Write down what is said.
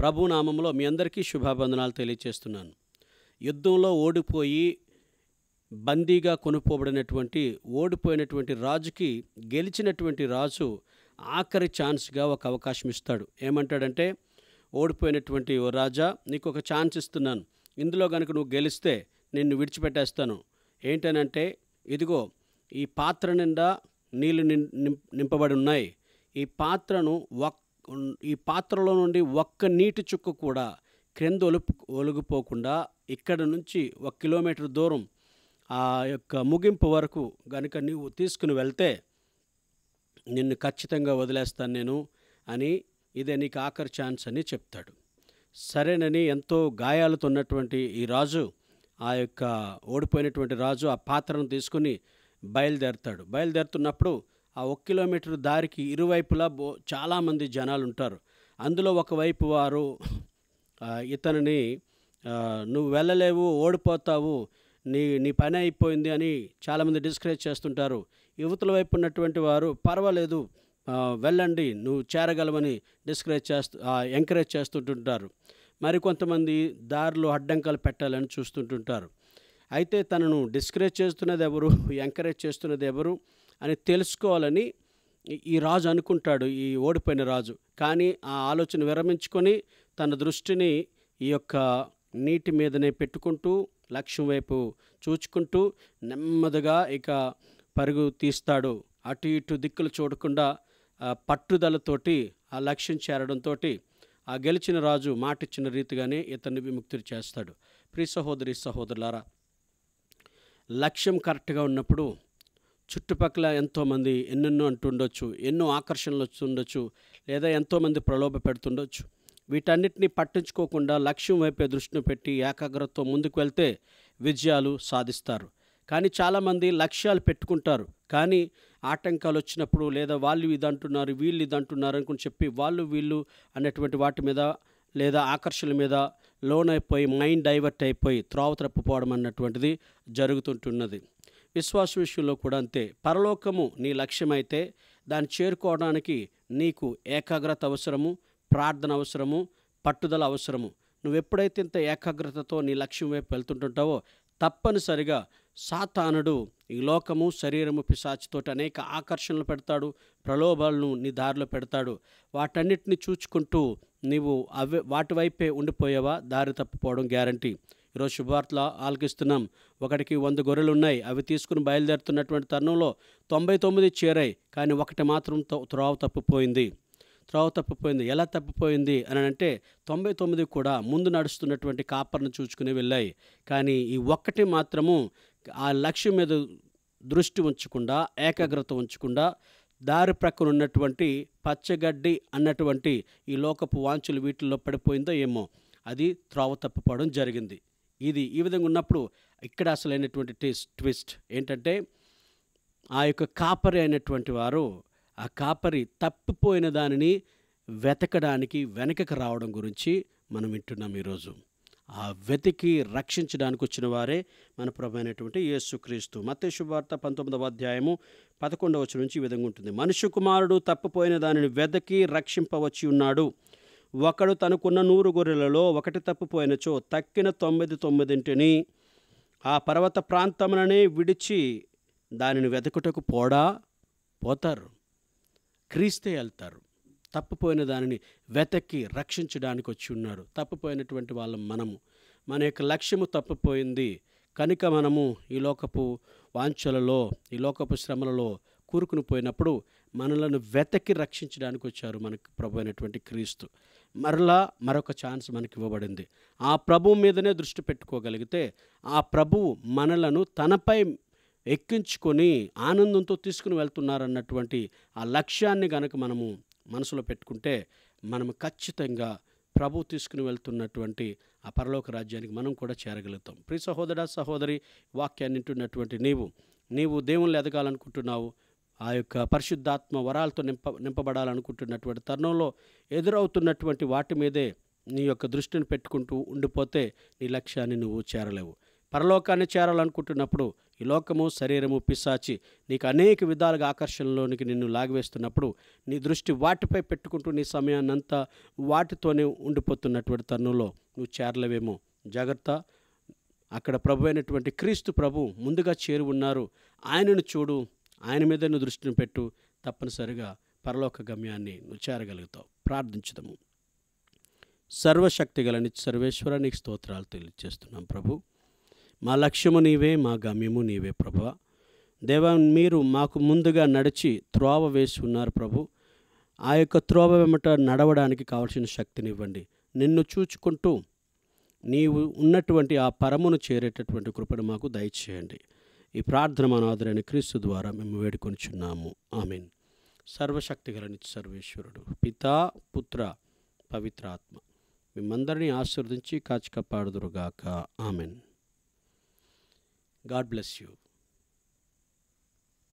ప్రభునామంలో మీ అందరికీ శుభాబంధనాలు తెలియచేస్తున్నాను యుద్ధంలో ఓడిపోయి బందీగా కొనుక్కోబడినటువంటి ఓడిపోయినటువంటి రాజుకి గెలిచినటువంటి రాజు ఆఖరి ఛాన్స్గా ఒక అవకాశం ఇస్తాడు ఏమంటాడంటే ఓడిపోయినటువంటి ఓ రాజా నీకు ఒక ఛాన్స్ ఇస్తున్నాను ఇందులో కనుక నువ్వు గెలిస్తే నిన్ను విడిచిపెట్టేస్తాను ఏంటనంటే ఇదిగో ఈ పాత్ర నిండా నీళ్లు నింపబడి ఉన్నాయి ఈ పాత్రను ఒక్క ఈ పాత్రలో నుండి ఒక్క నీటి చుక్క కూడా క్రింద ఒలుపు ఒలిగిపోకుండా ఇక్కడ నుంచి ఒక కిలోమీటర్ దూరం ఆ యొక్క ముగింపు వరకు గనుక నువ్వు తీసుకుని వెళ్తే నిన్ను ఖచ్చితంగా వదిలేస్తాను నేను అని ఇదే నీకు ఆఖరి ఛాన్స్ అని చెప్తాడు సరేనని ఎంతో గాయాలతో ఉన్నటువంటి ఈ రాజు ఆ యొక్క ఓడిపోయినటువంటి రాజు ఆ పాత్రను తీసుకుని బయలుదేరుతాడు బయలుదేరుతున్నప్పుడు ఆ ఒక కిలోమీటర్ దారికి ఇరువైపులా బో చాలామంది జనాలు ఉంటారు అందులో ఒకవైపు వారు ఇతనిని నువ్వు వెళ్ళలేవు ఓడిపోతావు నీ నీ పని అయిపోయింది అని చాలామంది డిస్కరేజ్ చేస్తుంటారు యువతల వైపు ఉన్నటువంటి వారు పర్వాలేదు వెళ్ళండి నువ్వు చేరగలవని డిస్కరేజ్ చేస్తూ ఎంకరేజ్ చేస్తుంటుంటారు మరికొంతమంది దారిలో అడ్డంకాలు పెట్టాలని చూస్తుంటుంటారు అయితే తనను డిస్కరేజ్ చేస్తున్నది ఎవరు ఎంకరేజ్ చేస్తున్నది ఎవరు అని తెలుసుకోవాలని ఈ రాజు అనుకుంటాడు ఈ ఓడిపోయిన రాజు కానీ ఆ ఆలోచన విరమించుకొని తన దృష్టిని ఈ యొక్క నీటి మీదనే పెట్టుకుంటూ లక్ష్యం వైపు చూచుకుంటూ నెమ్మదిగా ఇక పరుగు తీస్తాడు అటు ఇటు దిక్కులు చూడకుండా పట్టుదలతోటి ఆ లక్ష్యం చేరడంతో ఆ గెలిచిన రాజు మాటిచ్చిన రీతిగానే ఇతన్ని విముక్తులు చేస్తాడు ప్రీ సహోదరి సహోదరులారా లక్ష్యం కరెక్ట్గా ఉన్నప్పుడు చుట్టుపక్కల ఎంతోమంది ఎన్నెన్నో అంటుండొచ్చు ఎన్నో ఆకర్షణలు వచ్చుండొచ్చు లేదా ఎంతోమంది ప్రలోభ పెడుతుండొచ్చు వీటన్నిటిని పట్టించుకోకుండా లక్ష్యం వైపే దృష్టిని పెట్టి ఏకాగ్రతతో ముందుకు వెళ్తే విజయాలు సాధిస్తారు కానీ చాలామంది లక్ష్యాలు పెట్టుకుంటారు కానీ ఆటంకాలు వచ్చినప్పుడు లేదా వాళ్ళు ఇది అంటున్నారు వీళ్ళు ఇది అంటున్నారు అనుకుని చెప్పి వాళ్ళు వీళ్ళు అనేటువంటి వాటి మీద లేదా ఆకర్షణ మీద లోన్ అయిపోయి మైండ్ డైవర్ట్ అయిపోయి త్రోవ తప్పిపోవడం అన్నటువంటిది జరుగుతుంటున్నది విశ్వాస విషయంలో కూడా అంతే పరలోకము నీ లక్ష్యమైతే దాన్ని చేరుకోవడానికి నీకు ఏకాగ్రత అవసరము ప్రార్థన అవసరము పట్టుదల అవసరము నువ్వు ఎప్పుడైతే ఇంత ఏకాగ్రతతో నీ లక్ష్యం వైపు వెళ్తుంటుంటావో తప్పనిసరిగా సాతానుడు ఈ లోకము శరీరము పిశాచితోటి అనేక ఆకర్షణలు పెడతాడు ప్రలోభాలను నీ దారిలో పెడతాడు వాటన్నిటిని చూచుకుంటూ నీవు అవి వాటి వైపే ఉండిపోయేవా దారి తప్పిపోవడం గ్యారంటీ ఈరోజు శుభవార్తలు ఆలకిస్తున్నాం ఒకటికి వంద గొర్రెలు ఉన్నాయి అవి తీసుకుని బయలుదేరుతున్నటువంటి తరుణంలో తొంభై తొమ్మిది చేరాయి కానీ ఒకటి మాత్రం త్రోవ తప్పిపోయింది త్రోవ తప్పిపోయింది ఎలా తప్పిపోయింది అని అంటే తొంభై తొమ్మిది కూడా ముందు నడుస్తున్నటువంటి కాపర్ను చూసుకుని వెళ్ళాయి కానీ ఈ ఒక్కటి మాత్రము ఆ లక్ష్యం మీద దృష్టి ఉంచకుండా ఏకాగ్రత ఉంచకుండా దారి ప్రక్కన ఉన్నటువంటి పచ్చగడ్డి అన్నటువంటి ఈ లోకపు వాంచులు వీటిల్లో పడిపోయిందో ఏమో అది త్రోవ తప్పిపోవడం జరిగింది ఇది ఈ విధంగా ఉన్నప్పుడు ఇక్కడ అసలైనటువంటి ట్విస్ట్ ట్విస్ట్ ఏంటంటే ఆ యొక్క కాపరి అయినటువంటి వారు ఆ కాపరి తప్పిపోయిన దానిని వెతకడానికి వెనకకు రావడం గురించి మనం వింటున్నాం ఈరోజు ఆ వెతికి రక్షించడానికి వచ్చిన వారే మన ప్రభుత్వ యేసుక్రీస్తు మత్స్య శుభార్త పంతొమ్మిదవ అధ్యాయము పదకొండవచ్చు నుంచి ఈ విధంగా ఉంటుంది మనుషు కుమారుడు తప్పిపోయిన దానిని వెతకి రక్షింపవచ్చి ఉన్నాడు ఒకడు తనకున్న నూరు గొర్రెలలో ఒకటి తప్పిపోయినచో తక్కిన తొమ్మిది తొమ్మిదింటిని ఆ పర్వత ప్రాంతముననే విడిచి దానిని వెతకుటకు పోడా పోతారు క్రీస్తే వెళ్తారు తప్పిపోయిన దానిని వెతక్కి రక్షించడానికి వచ్చి ఉన్నారు తప్పిపోయినటువంటి వాళ్ళం మనము మన యొక్క లక్ష్యము తప్పిపోయింది కనుక మనము ఈ లోకపు వాంఛలలో ఈ లోకపు శ్రమలలో కూరుకుని పోయినప్పుడు మనలను వెతకి రక్షించడానికి వచ్చారు మనకు ప్రభు అయినటువంటి క్రీస్తు మరలా మరొక ఛాన్స్ మనకి ఇవ్వబడింది ఆ ప్రభువు మీదనే దృష్టి పెట్టుకోగలిగితే ఆ ప్రభువు మనలను తనపై ఎక్కించుకొని ఆనందంతో తీసుకుని వెళ్తున్నారన్నటువంటి ఆ లక్ష్యాన్ని గనక మనము మనసులో పెట్టుకుంటే మనము ఖచ్చితంగా ప్రభు తీసుకుని వెళ్తున్నటువంటి ఆ పరలోక రాజ్యానికి మనం కూడా చేరగలుగుతాం ప్రి సహోదరా సహోదరి వాక్యాన్ని వింటున్నటువంటి నీవు నీవు దేవుళ్ళు ఎదగాలనుకుంటున్నావు ఆ యొక్క పరిశుద్ధాత్మ వరాలతో నింప నింపబడాలనుకుంటున్నటువంటి తరుణంలో ఎదురవుతున్నటువంటి వాటి మీదే నీ యొక్క దృష్టిని పెట్టుకుంటూ ఉండిపోతే నీ లక్ష్యాన్ని నువ్వు చేరలేవు పరలోకాన్ని చేరాలనుకుంటున్నప్పుడు ఈ లోకము శరీరము పిశాచి నీకు అనేక విధాలుగా ఆకర్షణలోనికి నిన్ను లాగివేస్తున్నప్పుడు నీ దృష్టి వాటిపై పెట్టుకుంటూ నీ సమయాన్నంతా వాటితోనే ఉండిపోతున్నటువంటి తరుణంలో నువ్వు చేరలేవేమో జాగ్రత్త అక్కడ ప్రభు అయినటువంటి క్రీస్తు ప్రభు ముందుగా చేరి ఉన్నారు ఆయనను చూడు ఆయన మీద దృష్టిని పెట్టు తప్పనిసరిగా పరలోక గమ్యాన్ని నువ్వు చేరగలుగుతావు ప్రార్థించుదాము సర్వశక్తి గల సర్వేశ్వర నీకు స్తోత్రాలు తెలియజేస్తున్నాం ప్రభు మా లక్ష్యము నీవే మా గమ్యము నీవే ప్రభు దేవ మీరు మాకు ముందుగా నడిచి త్రోవ వేసి ఉన్నారు ప్రభు ఆ యొక్క త్రోవ వెంబట నడవడానికి కావలసిన శక్తినివ్వండి నిన్ను చూచుకుంటూ నీవు ఉన్నటువంటి ఆ పరమును చేరేటటువంటి కృపను మాకు దయచేయండి ఈ ప్రార్థన మనాథులైన క్రీస్తు ద్వారా మేము వేడుకొనిచున్నాము ఆమెన్ సర్వశక్తిగలని సర్వేశ్వరుడు పితా పుత్ర పవిత్రాత్మ మిమ్మందరినీ ఆశీర్వదించి కాచికపాడుదురుగాక ఆమెన్ గాడ్ బ్లెస్ యూ